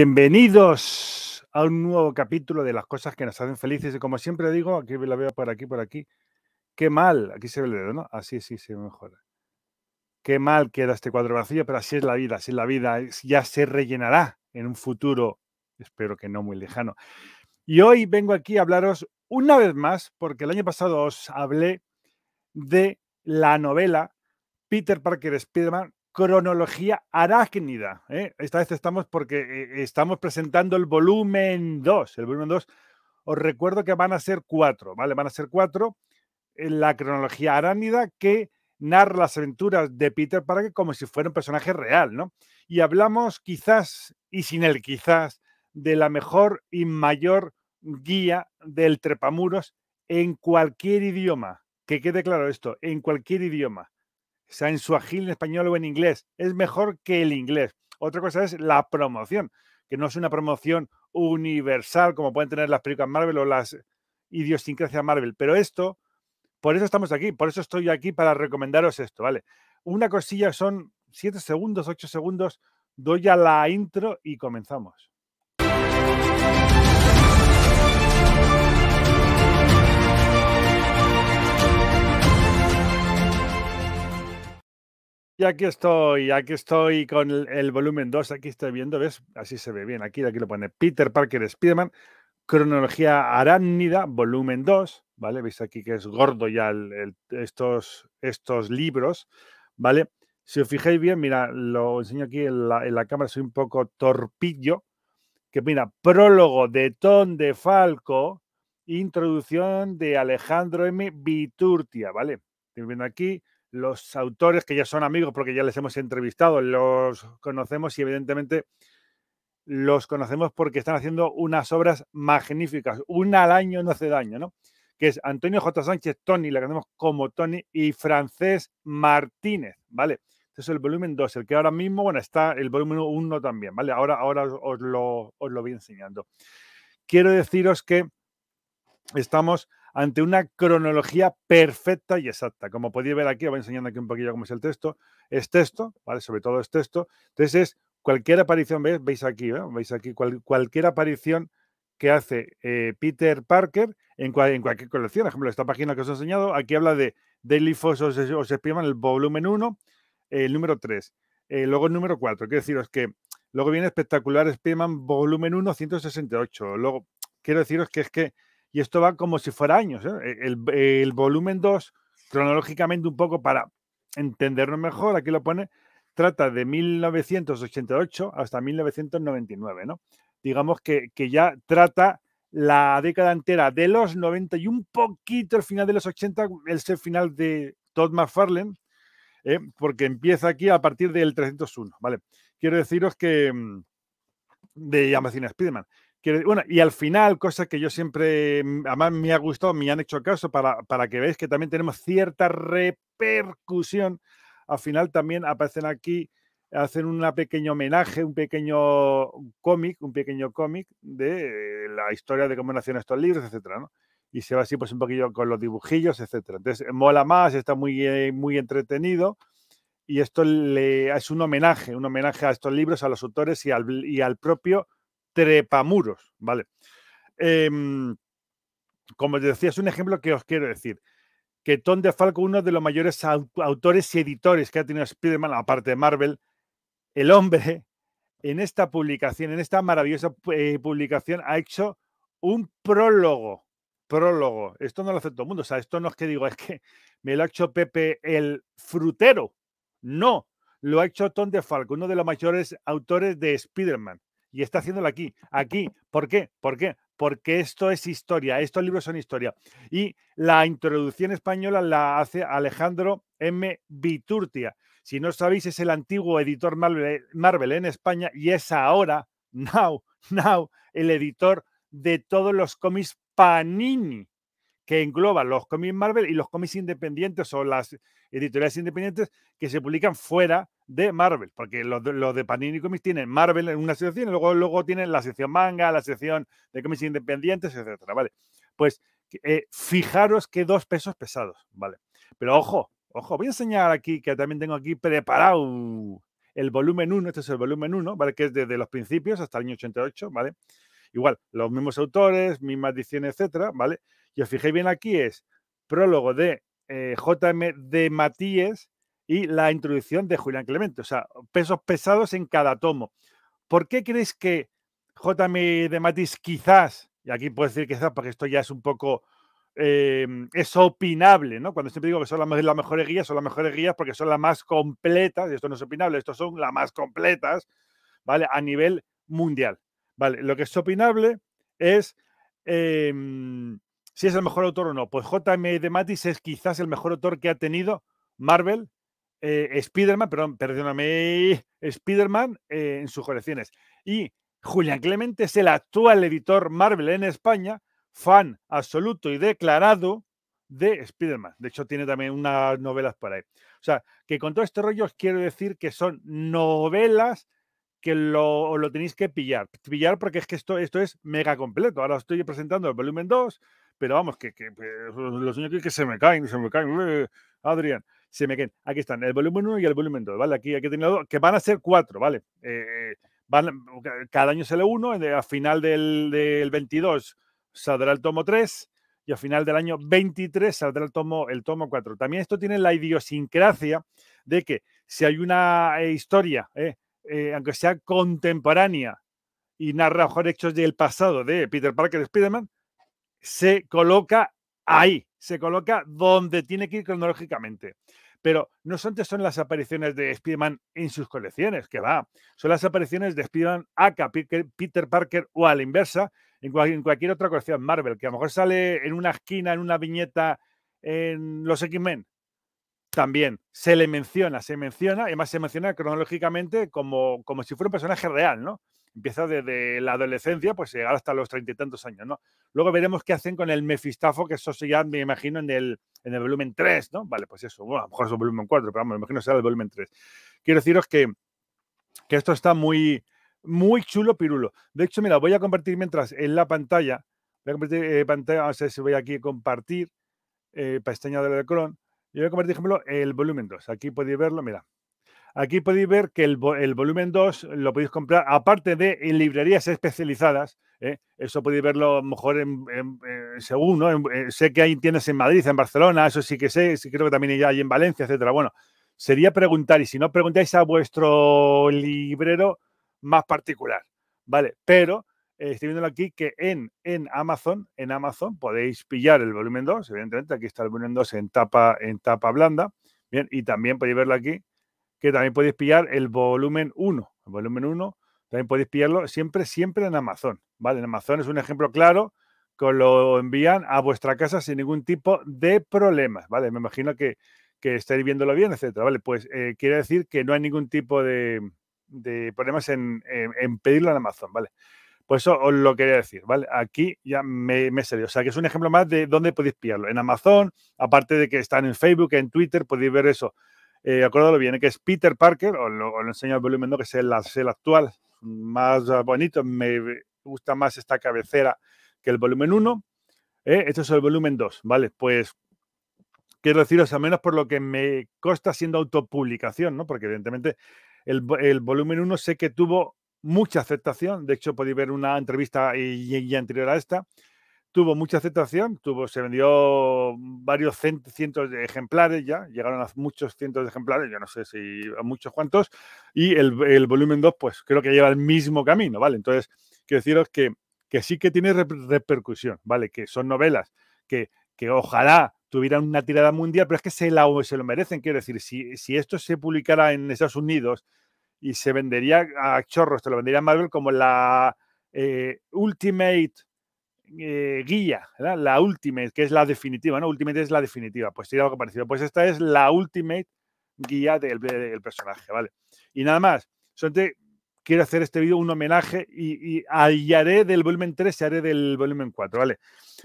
Bienvenidos a un nuevo capítulo de las cosas que nos hacen felices. Y como siempre digo, aquí la veo por aquí, por aquí. Qué mal, aquí se ve el dedo, ¿no? Así sí se mejora. Qué mal queda este cuadro vacío, pero así es la vida, así es la vida. Ya se rellenará en un futuro, espero que no muy lejano. Y hoy vengo aquí a hablaros una vez más, porque el año pasado os hablé de la novela Peter Parker Spiderman cronología arácnida. ¿eh? Esta vez estamos porque eh, estamos presentando el volumen 2. El volumen 2, os recuerdo que van a ser cuatro, ¿vale? Van a ser cuatro en eh, la cronología arácnida que narra las aventuras de Peter Parker como si fuera un personaje real, ¿no? Y hablamos quizás, y sin él quizás, de la mejor y mayor guía del trepamuros en cualquier idioma. Que quede claro esto, en cualquier idioma sea en ágil en español o en inglés. Es mejor que el inglés. Otra cosa es la promoción, que no es una promoción universal como pueden tener las películas Marvel o las idiosincrasias Marvel. Pero esto, por eso estamos aquí, por eso estoy aquí para recomendaros esto, ¿vale? Una cosilla son 7 segundos, 8 segundos, doy a la intro y comenzamos. Y aquí estoy, aquí estoy con el, volumen 2, aquí estoy viendo, ¿ves? Así se ve bien, aquí, aquí lo pone Peter Parker Spiderman, cronología arácnida, volumen 2, ¿vale? Veis aquí que es gordo ya estos, estos libros, ¿vale? Si os fijáis bien, mira, lo enseño aquí en la, cámara, soy un poco torpillo, que mira, prólogo de Ton de Falco, introducción de Alejandro M. Viturtia, ¿vale? Estoy viendo aquí, los autores, que ya son amigos porque ya les hemos entrevistado, los conocemos y evidentemente los conocemos porque están haciendo unas obras magníficas. Una al año no hace daño, ¿no? Que es Antonio J. Sánchez Tony, la conocemos como Tony, y Francés Martínez, ¿vale? Este es el volumen 2, el que ahora mismo, bueno, está el volumen 1 también, ¿vale? Ahora, ahora lo, os lo voy enseñando. Quiero deciros que estamos ante una cronología perfecta y exacta. Como podéis ver aquí, os voy enseñando aquí un poquillo cómo es el texto. Es texto, ¿vale? Sobre todo es texto. Entonces es cualquier aparición, ¿veis? aquí, Veis aquí ¿eh? cualquier aparición que hace eh, Peter Parker en, cualquier colección. Por ejemplo, esta página que os he enseñado, aquí habla de Daily Foss os, el volumen 1, el número 3, eh, luego el número 4. Quiero deciros que luego viene espectacular Spiderman volumen 1, 168. Luego, quiero deciros que es que y esto va como si fuera años. ¿eh? E, el, volumen 2, cronológicamente un poco para entenderlo mejor, aquí lo pone, trata de 1988 hasta 1999, Digamos que, ya trata la década entera de los 90 y un poquito el final de los 80, el ese final de Todd McFarlane, ¿eh? porque empieza aquí a partir del 301, ¿vale? Quiero deciros que, mm, de spider Bueno, y al final, cosa que yo siempre, mm, además me ha gustado, me han hecho caso para, para que veáis que también tenemos cierta repercusión. Al final también aparecen aquí, hacen un pequeño homenaje, un pequeño cómic, un pequeño cómic de eh, la historia de cómo nacieron estos libros, etcétera, Y se va así pues un poquillo con los dibujillos, etcétera. Entonces, mola más, está muy, eh, muy entretenido y esto le, es un homenaje, un homenaje a estos libros, a los autores y al, y al propio Trepamuros, ¿vale? Em, como os decía, es un ejemplo que os quiero decir, que Tom Falco, uno de los mayores autores y editores que ha tenido Spider-Man, aparte de Marvel, el hombre en esta publicación, en esta maravillosa eh, publicación, ha hecho un prólogo, prólogo. Esto no lo hace todo el mundo, o sea, esto no es que digo, es que me lo ha hecho Pepe el frutero, no, lo ha hecho Tom DeFalco, uno de los mayores autores de Spider-Man. Y está haciéndolo aquí, aquí. ¿Por qué? ¿Por qué? Porque esto es historia, estos libros son historia. Y la introducción española la hace Alejandro M. Viturtia. Si no sabéis, es el antiguo editor Marvel, Marvel en España y es ahora, now, now, el editor de todos los cómics Panini que engloba los cómics Marvel y los cómics independientes o las editoriales independientes que se publican fuera de Marvel, porque los de, de Panini Comics tienen Marvel en una sección y luego, luego tienen la sección manga, la sección de cómics independientes, etcétera, ¿vale? Pues eh, fijaros que dos pesos pesados, ¿vale? Pero ojo, ojo, voy a enseñar aquí, que también tengo aquí preparado el volumen 1, este es el volumen 1, ¿vale? Que es desde los principios hasta el año 88, ¿vale? Igual, los mismos autores, misma edición, etcétera, ¿vale? Y os fijéis bien aquí, es prólogo de eh, JM de Matías y la introducción de Julián Clemente. O sea, pesos pesados en cada tomo. ¿Por qué creéis que JM de Matías quizás, y aquí puedo decir quizás porque esto ya es un poco... Em, es opinable, ¿no? Cuando siempre digo que son las, mejores guías, son las mejores guías porque son las más completas, y esto no es opinable, estos son las más completas, ¿vale? A nivel mundial, ¿vale? Lo que es opinable es em, si es el mejor autor o no. Pues J.M. de Matis es quizás el mejor autor que ha tenido Marvel, eh, Spider-Man, perdón, perdóname, Spider-Man eh, en sus colecciones. Y Julián Clemente es el actual editor Marvel en España, fan absoluto y declarado de Spider-Man. De hecho, tiene también unas novelas para él. O sea, que con todo este rollo os quiero decir que son novelas que lo, tenéis que pillar. Pillar porque es que esto, esto es mega completo. Ahora os estoy presentando el volumen 2, pero vamos, que, los niños que, se me caen, se me caen, eh, Adrián, se me caen. Aquí están, el volumen 1 y el volumen 2, ¿vale? Aquí, aquí tengo que van a ser cuatro, ¿vale? Eh, cada año sale uno, a final del, 22 saldrá el tomo 3 y a final del año 23 saldrá el tomo, el tomo 4. También esto tiene la idiosincrasia de que si hay una eh, historia, aunque sea contemporánea, y narra mejor hechos del pasado de Peter Parker y Spider-Man, se coloca ahí, se coloca donde tiene que ir cronológicamente. Pero no son las apariciones de Spider-Man en sus colecciones, que va, son las apariciones de Spider-Man Peter Parker o a la inversa, en, cualquier otra colección Marvel, que a lo mejor sale en una esquina, en una viñeta, en los X-Men. También se le menciona, se menciona, y además se menciona cronológicamente como, como si fuera un personaje real, ¿no? empieza desde la adolescencia, pues hasta los treinta y tantos años, ¿no? Luego veremos qué hacen con el Mefistafo, que eso ya me imagino en el, volumen 3, ¿no? Vale, pues eso, a lo mejor es el volumen 4, pero vamos, me imagino será el volumen 3. Quiero deciros que, esto está muy, muy chulo, pirulo. De hecho, mira, voy a compartir mientras en la pantalla, voy a compartir eh, pantalla, no sé si voy aquí a compartir, eh, pestaña de la de voy a compartir, por ejemplo, el volumen 2. Aquí podéis verlo, mira, Aquí podéis ver que el, volumen 2 lo podéis comprar, aparte de en librerías especializadas. ¿eh? Eso podéis verlo mejor en, según, ¿no? Eh, sé que hay tiendas en Madrid, en Barcelona, eso sí que sé, sí creo que también hay en Valencia, etcétera. Bueno, sería preguntar, y si no preguntáis a vuestro librero más particular, ¿vale? Pero eh, estoy viendo aquí que en, en Amazon, en Amazon podéis pillar el volumen 2, evidentemente, aquí está el volumen 2 en tapa, en tapa blanda, bien, y también podéis verlo aquí que también podéis pillar el volumen 1. El volumen 1 también podéis pillarlo siempre, siempre en Amazon. ¿vale? En Amazon es un ejemplo claro que lo envían a vuestra casa sin ningún tipo de problemas. ¿vale? Me imagino que, estáis viéndolo bien, etcétera. ¿vale? Pues eh, quiere decir que no hay ningún tipo de, problemas en, en, pedirlo en Amazon. ¿vale? Pues eso os lo quería decir, ¿vale? Aquí ya me, me salido. O sea, que es un ejemplo más de dónde podéis pillarlo. En Amazon, aparte de que están en Facebook, en Twitter, podéis ver eso eh, acuérdalo bien, que es Peter Parker, os lo, enseño el volumen 2, que es el, actual, más eh, bonito, me gusta más esta cabecera que el volumen 1. Eh, este es el volumen 2, ¿vale? Pues quiero deciros, al menos por lo que me consta siendo autopublicación, ¿no? Porque evidentemente el, volumen 1 sé que tuvo mucha aceptación, de hecho podéis ver una entrevista anterior a esta, tuvo mucha aceptación, tuvo, se vendió varios cientos de ejemplares ya, llegaron a muchos cientos de ejemplares, yo no sé si a muchos cuantos, y el, volumen 2, pues creo que lleva el mismo camino, ¿vale? Entonces, quiero deciros que, que sí que tiene repercusión, ¿vale? Que son novelas que, ojalá tuvieran una tirada mundial, pero es que se, la, se lo merecen, quiero decir, si, esto se publicara en Estados Unidos y se vendería a chorros, te lo vendería a Marvel como la eh, Ultimate eh, guía, la Ultimate, que es la definitiva, ¿no? Ultimate es la definitiva, pues sería algo parecido. Pues esta es la Ultimate guía del, personaje, ¿vale? Y nada más, solamente quiero hacer este vídeo un homenaje y, haré del volumen 3 y haré del volumen 4, ¿vale?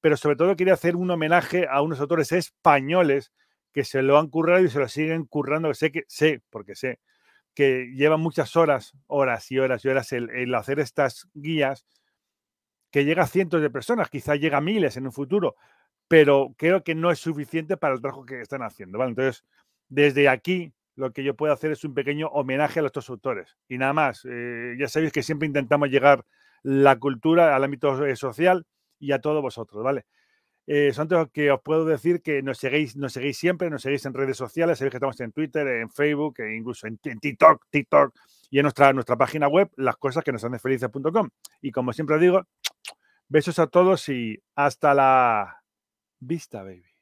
Pero sobre todo quería hacer un homenaje a unos autores españoles que se lo han currado y se lo siguen currando, sé que sé, porque sé, que llevan muchas horas, horas y horas y horas el hacer estas guías que llega a cientos de personas, quizá llega a miles en un futuro, pero creo que no es suficiente para el trabajo que están haciendo. ¿vale? Entonces, desde aquí, lo que yo puedo hacer es un pequeño homenaje a los autores. Y nada más, eh, ya sabéis que siempre intentamos llegar la cultura al ámbito eh, social y a todos vosotros, ¿vale? Eh, Santos, que os puedo decir que nos seguís, nos seguís siempre, nos seguís en redes sociales, sabéis que estamos en Twitter, en Facebook, e incluso en, TikTok, TikTok y en nuestra, nuestra página web, las cosas que nos hacen felices.com. Y como siempre digo, Besos a todos y hasta la vista, baby.